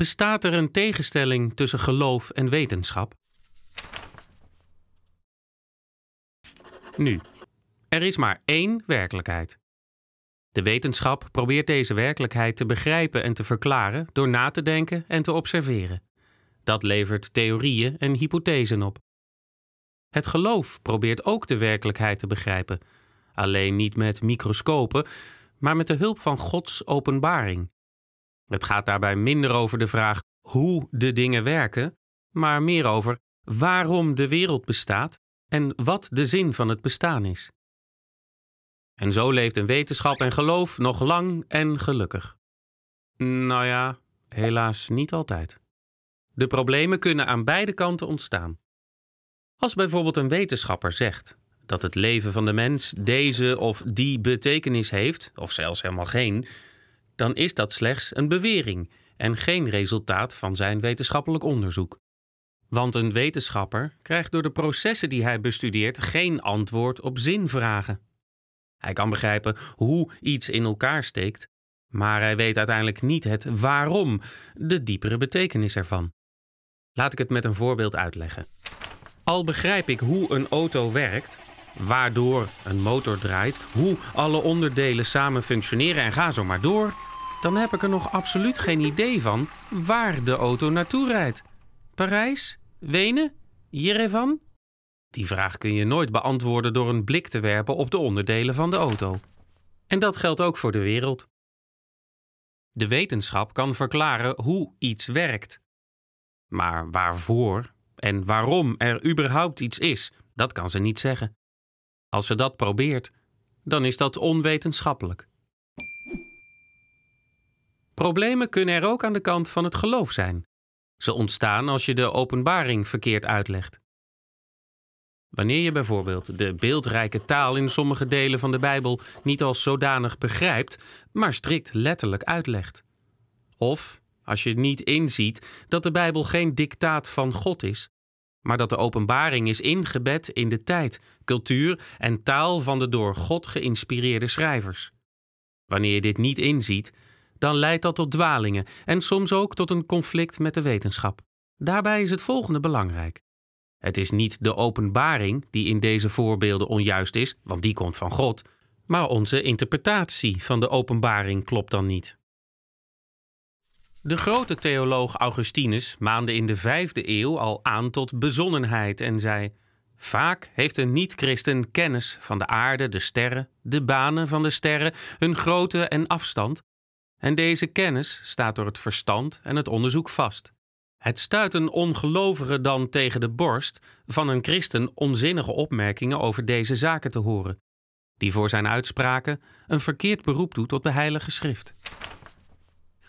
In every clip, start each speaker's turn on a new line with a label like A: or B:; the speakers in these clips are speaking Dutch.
A: Bestaat er een tegenstelling tussen geloof en wetenschap? Nu, er is maar één werkelijkheid. De wetenschap probeert deze werkelijkheid te begrijpen en te verklaren door na te denken en te observeren. Dat levert theorieën en hypothesen op. Het geloof probeert ook de werkelijkheid te begrijpen, alleen niet met microscopen, maar met de hulp van Gods openbaring. Het gaat daarbij minder over de vraag hoe de dingen werken, maar meer over waarom de wereld bestaat en wat de zin van het bestaan is. En zo leeft een wetenschap en geloof nog lang en gelukkig. Nou ja, helaas niet altijd. De problemen kunnen aan beide kanten ontstaan. Als bijvoorbeeld een wetenschapper zegt dat het leven van de mens deze of die betekenis heeft, of zelfs helemaal geen, dan is dat slechts een bewering en geen resultaat van zijn wetenschappelijk onderzoek. Want een wetenschapper krijgt door de processen die hij bestudeert geen antwoord op zinvragen. Hij kan begrijpen hoe iets in elkaar steekt, maar hij weet uiteindelijk niet het waarom, de diepere betekenis ervan. Laat ik het met een voorbeeld uitleggen. Al begrijp ik hoe een auto werkt, waardoor een motor draait, hoe alle onderdelen samen functioneren en ga zo maar door, dan heb ik er nog absoluut geen idee van waar de auto naartoe rijdt. Parijs? Wenen? Jerevan? Die vraag kun je nooit beantwoorden door een blik te werpen op de onderdelen van de auto. En dat geldt ook voor de wereld. De wetenschap kan verklaren hoe iets werkt. Maar waarvoor en waarom er überhaupt iets is, dat kan ze niet zeggen. Als ze dat probeert, dan is dat onwetenschappelijk. Problemen kunnen er ook aan de kant van het geloof zijn. Ze ontstaan als je de openbaring verkeerd uitlegt. Wanneer je bijvoorbeeld de beeldrijke taal in sommige delen van de Bijbel niet als zodanig begrijpt, maar strikt letterlijk uitlegt. Of als je niet inziet dat de Bijbel geen dictaat van God is, maar dat de openbaring is ingebed in de tijd, cultuur en taal van de door God geïnspireerde schrijvers. Wanneer je dit niet inziet, dan leidt dat tot dwalingen en soms ook tot een conflict met de wetenschap. Daarbij is het volgende belangrijk. Het is niet de openbaring die in deze voorbeelden onjuist is, want die komt van God, maar onze interpretatie van de openbaring klopt dan niet. De grote theoloog Augustinus maande in de vijfde eeuw al aan tot bezonnenheid en zei: Vaak heeft een niet-christen kennis van de aarde, de sterren, de banen van de sterren, hun grootte en afstand, en deze kennis staat door het verstand en het onderzoek vast. Het stuit een ongelovige dan tegen de borst van een christen onzinnige opmerkingen over deze zaken te horen, die voor zijn uitspraken een verkeerd beroep doet op de Heilige Schrift.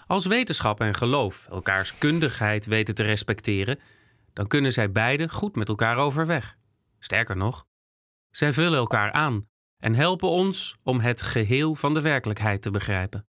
A: Als wetenschap en geloof elkaars kundigheid weten te respecteren, dan kunnen zij beide goed met elkaar overweg. Sterker nog, zij vullen elkaar aan en helpen ons om het geheel van de werkelijkheid te begrijpen.